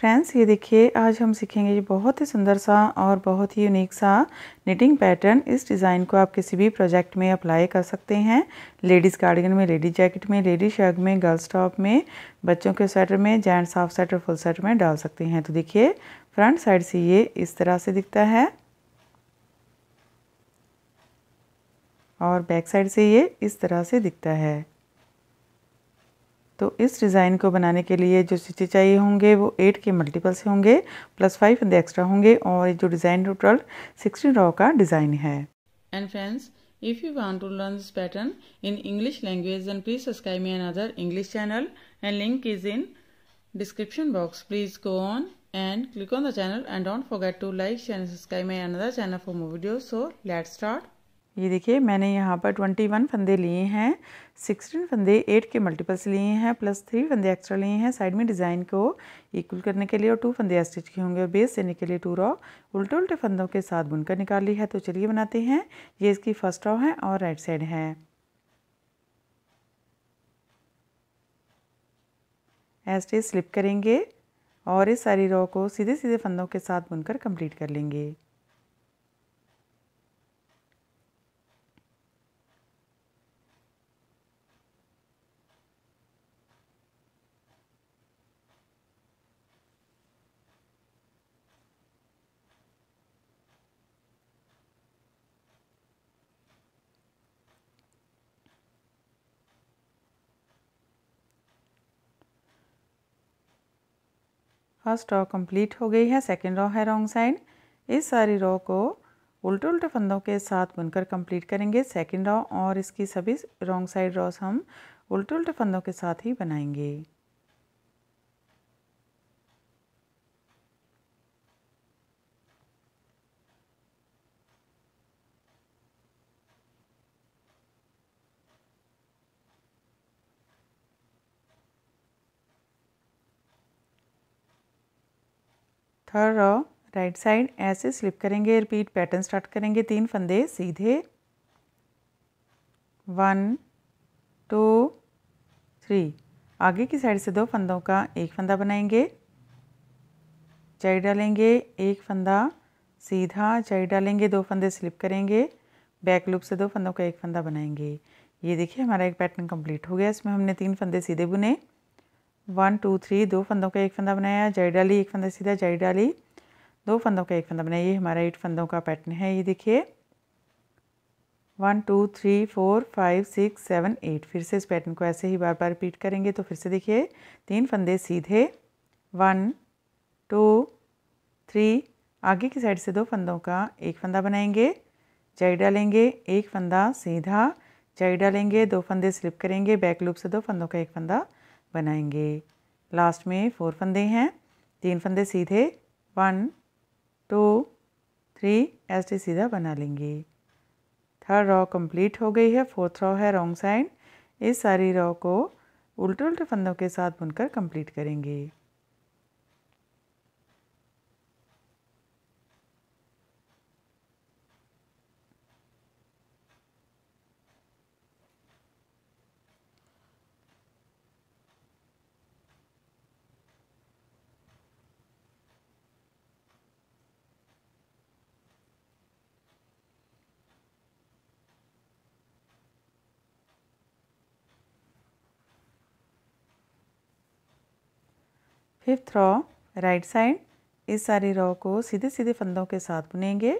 friends ये देखिए आज हम सीखेंगे ये बहुत ही सुंदर सा और बहुत ही यूनिक सा निटिंग पैटर्न इस डिज़ाइन को आप किसी भी प्रोजेक्ट में अप्लाई कर सकते हैं लेडीज़ कार्डिगन में लेडीज जैकेट में लेडीज शर्ग में गर्ल्स टॉप में बच्चों के स्वेटर में gents half sweater full sweater में डाल सकते हैं तो देखिए फ्रंट साइड से ये इस तरह से दिखता है और बैक साइड से ये इस तरह से दिखता है तो इस डिज़ाइन को बनाने के लिए जो स्टिचे चाहिए होंगे वो एट के मल्टीपल से होंगे प्लस फाइव द एक्स्ट्रा होंगे और जो डिज़ाइन टोटल सिक्सटीन रॉ का डिज़ाइन है and friends if you want to learn this pattern in English language and please subscribe me another English channel and link is in description box please go on and click on the channel and don't forget to like share and subscribe my another channel for more videos so let's ये देखिए मैंने यहाँ पर twenty one फंदे लिए हैं sixteen फंदे eight के मल्टीपल्स लिए हैं प्लस थ्री फंदे एक्स्ट्रा लिए हैं साइड में डिज़ाइन को इक्वल करने के लिए और टू फंदे स्टिच किए होंगे और बेस देने के लिए टू रॉ उल्टे उल्टे फंदों के साथ बुनकर निकाल ली है तो चलिए बनाते हैं ये इसकी फर्स्ट रॉ है और राइट साइड है एस्टेज स्लिप करेंगे और इस सारी रॉ को सीधे सीधे फंदों के साथ बुनकर कंप्लीट कर लेंगे फर्स्ट रॉ कंप्लीट हो गई है सेकंड रॉ है रॉन्ग साइड इस सारी रॉ को उल्टे उल्टे फंदों के साथ बुनकर कंप्लीट करेंगे सेकंड रॉ और इसकी सभी रॉन्ग साइड रॉस हम उल्टे उल्टे फंदों के साथ ही बनाएंगे और राइट uh, साइड ऐसे स्लिप करेंगे रिपीट पैटर्न स्टार्ट करेंगे तीन फंदे सीधे वन टू थ्री आगे की साइड से दो फंदों का एक फंदा बनाएंगे चाई डालेंगे एक फंदा सीधा चाई डालेंगे दो फंदे स्लिप करेंगे बैक लूप से दो फंदों का एक फंदा बनाएंगे ये देखिए हमारा एक पैटर्न कंप्लीट हो गया इसमें हमने तीन फंदे सीधे बुने वन टू थ्री दो फंदों का एक फंदा बनाया जाई डाली एक फंदा सीधा जाई डाली दो फंदों का एक फंदा बनाया ये हमारा एट फंदों का पैटर्न है ये देखिए one two three four five six seven eight फिर से इस पैटर्न को ऐसे ही बार बार रिपीट करेंगे तो फिर से देखिए तीन फंदे सीधे वन टू थ्री आगे की साइड से दो फंदों का एक फंदा बनाएंगे जाई डालेंगे एक फंदा सीधा जाई डालेंगे दो फंदे स्लिप करेंगे बैक लूप से दो फंदों का एक फंदा बनाएंगे लास्ट में फोर फंदे हैं तीन फंदे सीधे वन टू थ्री ऐसे सीधा बना लेंगे थर्ड रॉ कंप्लीट हो गई है फोर्थ रॉ है रॉन्ग साइड इस सारी रॉ को उल्टे उल्टे फंदों के साथ बुनकर कंप्लीट करेंगे फिफ्थ रॉ राइट साइड इस सारी रॉ को सीधे सीधे फंदों के साथ बुनेंगे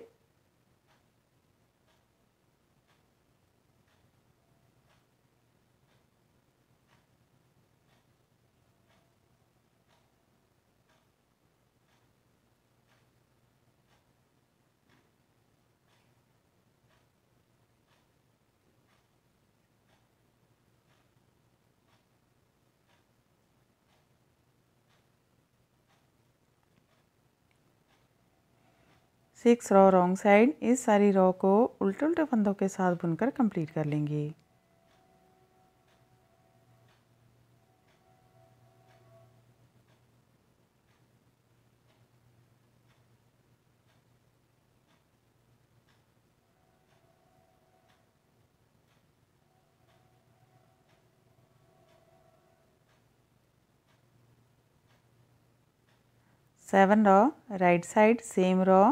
सिक्स रॉ रॉन्ग साइड इस सारी रॉ को उल्टे उल्टे फंदों के साथ बुनकर कंप्लीट कर लेंगे seven row right side same row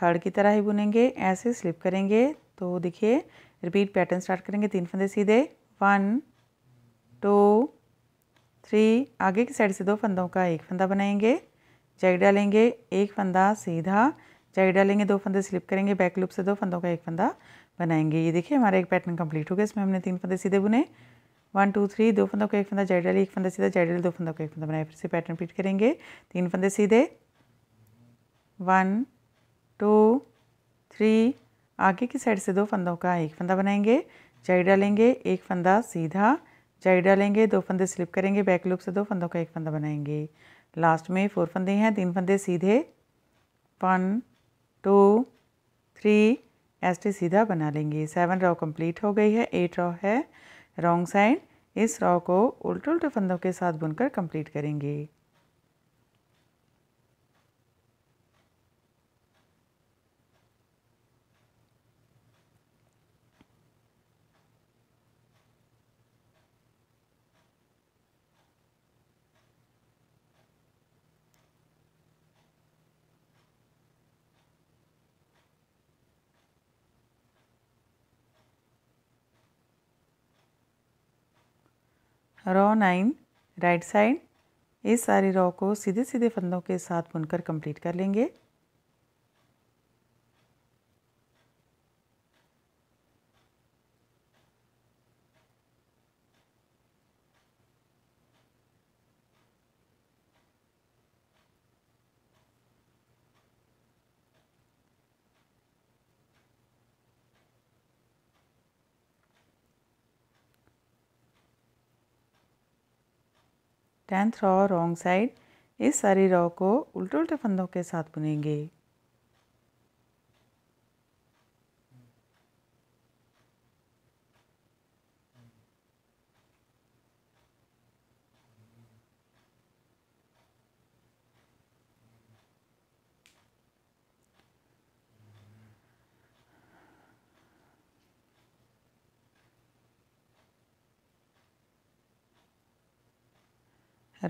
third की तरह ही बुनेंगे ऐसे स्लिप करेंगे तो देखिए रिपीट पैटर्न स्टार्ट करेंगे तीन फंदे सीधे वन टू थ्री आगे की साइड से दो फंदों का एक फंदा बनाएंगे जैक डालेंगे एक फंदा सीधा जैक डालेंगे दो फंदे स्लिप करेंगे बैक लूप से दो फंदों का एक फंदा बनाएंगे ये देखिए हमारा एक पैटर्न कंप्लीट हो गया इसमें हमने तीन फंदे सीधे बुने वन टू थ्री दो फंदों का एक फंदा जैड डाली एक फंदा सीधा जैड डाली दो फंदों का एक फंदा बनाए फिर से पैटर्न रिपीट करेंगे तीन फंदे सीधे वन टू थ्री आगे की साइड से दो फंदों का एक फंदा बनाएंगे जाई डालेंगे एक फंदा सीधा जाई डालेंगे दो फंदे स्लिप करेंगे बैक लूप से दो फंदों का एक फंदा बनाएंगे लास्ट में फोर फंदे हैं तीन फंदे सीधे वन टू थ्री ऐसे सीधा बना लेंगे सेवन रॉ कंप्लीट हो गई है एट रॉ है रॉन्ग साइड इस रॉ को उल्टे उल्टे फंदों के साथ बुनकर कंप्लीट करेंगे रॉ नाइन राइट साइड इस सारे रॉ को सीधे सीधे फंदों के साथ बुनकर कंप्लीट कर लेंगे टेंथ रॉ रॉन्ग साइड इस सारी रॉ को उल्टे उल्टे फंदों के साथ बुनेंगे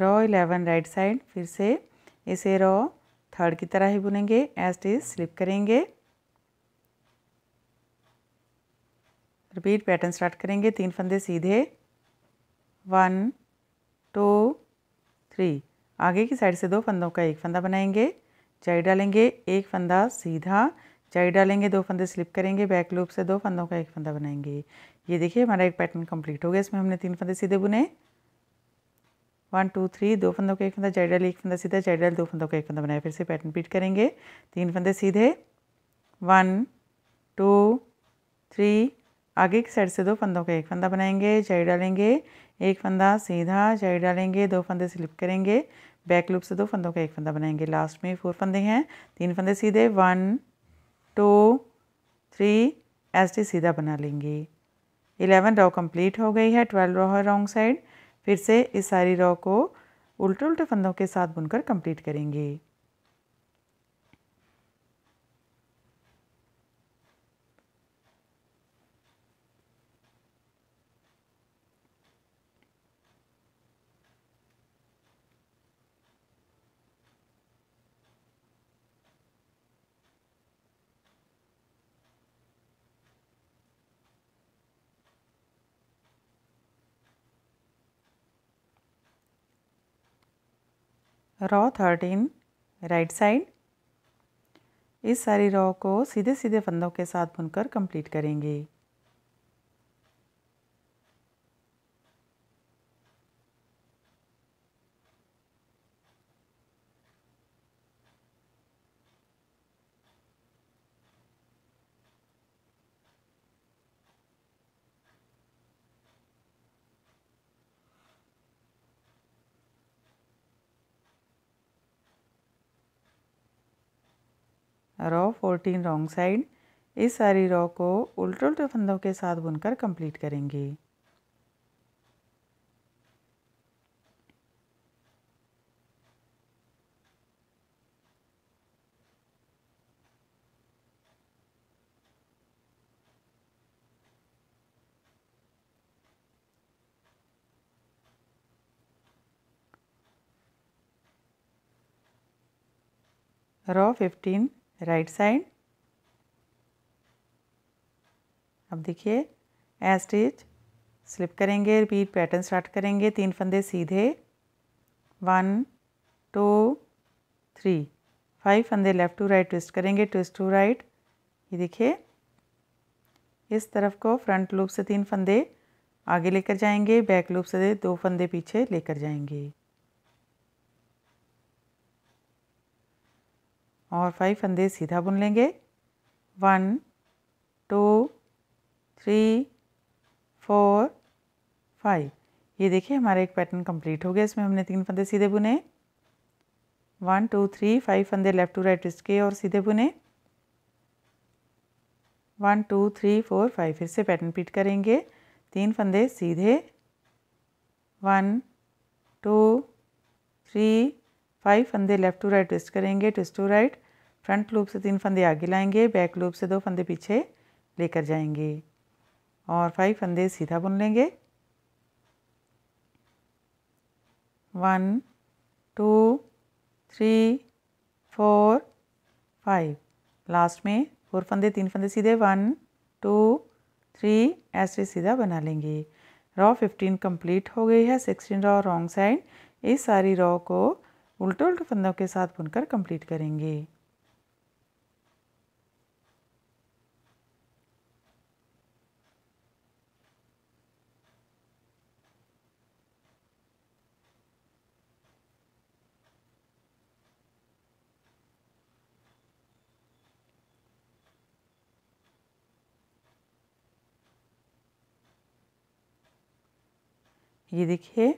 रॉ इलेवन राइट साइड फिर से इसे रॉ थर्ड की तरह ही बुनेंगे एस्ट इज स्लिप करेंगे रिपीट पैटर्न स्टार्ट करेंगे तीन फंदे सीधे वन टू थ्री आगे की साइड से दो फंदों का एक फंदा बनाएंगे चाई डालेंगे एक फंदा सीधा चाई डालेंगे दो फंदे स्लिप करेंगे बैक लूप से दो फंदों का एक फंदा बनाएंगे ये देखिए हमारा एक पैटर्न कंप्लीट हो गया इसमें हमने तीन फंदे सीधे बुने वन टू थ्री दो फंदों का एक फंदा डाल एक फंदा सीधा डाल दो फंदों का एक फंदा बनाया फिर से पैटर्न रिपीट करेंगे तीन फंदे सीधे वन टू थ्री आगे की साइड से दो फंदों का एक फंदा बनाएंगे जाइड डालेंगे एक फंदा सीधा जाइड डालेंगे दो फंदे स्लिप करेंगे बैक लूप से दो फंदों का एक फंदा बनाएंगे लास्ट में फोर फंदे हैं तीन फंदे सीधे one two three S T सीधा बना लेंगे इलेवन रॉ कंप्लीट हो गई है ट्वेल्व रॉ है रॉन्ग साइड फिर से इस सारी रॉ को उल्टे उल्टे फंदों के साथ बुनकर कंप्लीट करेंगे रॉ थर्टीन राइट साइड इस सारी रॉ को सीधे सीधे फंदों के साथ बुनकर कंप्लीट करेंगे रॉ फोर्टीन रॉन्ग साइड इस सारी रॉ को उल्टे उल्टे फंदों के साथ बुनकर कंप्लीट करेंगे रॉ फिफ्टीन राइट साइड अब देखिए ए स्टिच स्लिप करेंगे रिपीट पैटर्न स्टार्ट करेंगे तीन फंदे सीधे वन टू थ्री फाइव फंदे लेफ़्ट टू राइट ट्विस्ट करेंगे ट्विस्ट टू राइट ये देखिए इस तरफ को फ्रंट लूप से तीन फंदे आगे लेकर जाएंगे बैक लूप से दो फंदे पीछे लेकर जाएंगे और फाइव फंदे सीधा बुन लेंगे one two three four five ये देखिए हमारा एक पैटर्न कंप्लीट हो गया इसमें हमने तीन फंदे सीधे बुने वन टू थ्री फाइव फंदे लेफ्ट टू राइट ट्विस्ट किए और सीधे बुने one two three four five फिर से पैटर्न रिपीट करेंगे तीन फंदे सीधे वन टू थ्री फाइव फंदे लेफ्ट टू राइट ट्विस्ट करेंगे twist to right front loop से तीन फंदे आगे लाएंगे बैक लूप से दो फंदे पीछे लेकर जाएंगे और फाइव फंदे सीधा बुन लेंगे one two three four five last में फोर फंदे तीन फंदे सीधे वन टू थ्री ऐसे सीधा बना लेंगे रॉ फिफ्टीन कंप्लीट हो गई है सिक्सटीन रॉ रॉन्ग साइड इस सारी रॉ को उल्टे उल्टे फंदों के साथ बुनकर कंप्लीट करेंगे ये देखिए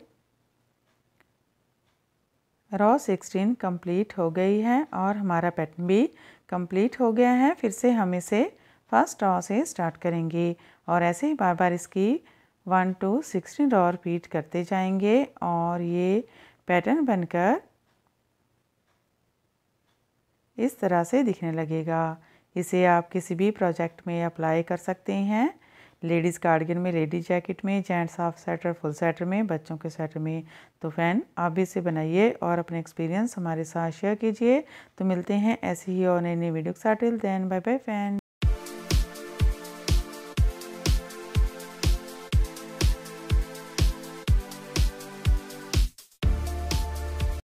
रॉ सिक्सटीन कंप्लीट हो गई है और हमारा पैटर्न भी कंप्लीट हो गया है फिर से हम इसे फर्स्ट रॉ से स्टार्ट करेंगे और ऐसे ही बार बार इसकी one two sixteen row repeat करते जाएंगे और ये पैटर्न बनकर इस तरह से दिखने लगेगा इसे आप किसी भी प्रोजेक्ट में अप्लाई कर सकते हैं लेडीज़ कार्डिगन में लेडीज जैकेट में gents half sweater full sweater में बच्चों के स्वेटर में तो फैन आप भी इसे बनाइए और अपने एक्सपीरियंस हमारे साथ शेयर कीजिए तो मिलते हैं ऐसे ही और नई नई वीडियो के साथ देन बाय बाय फैन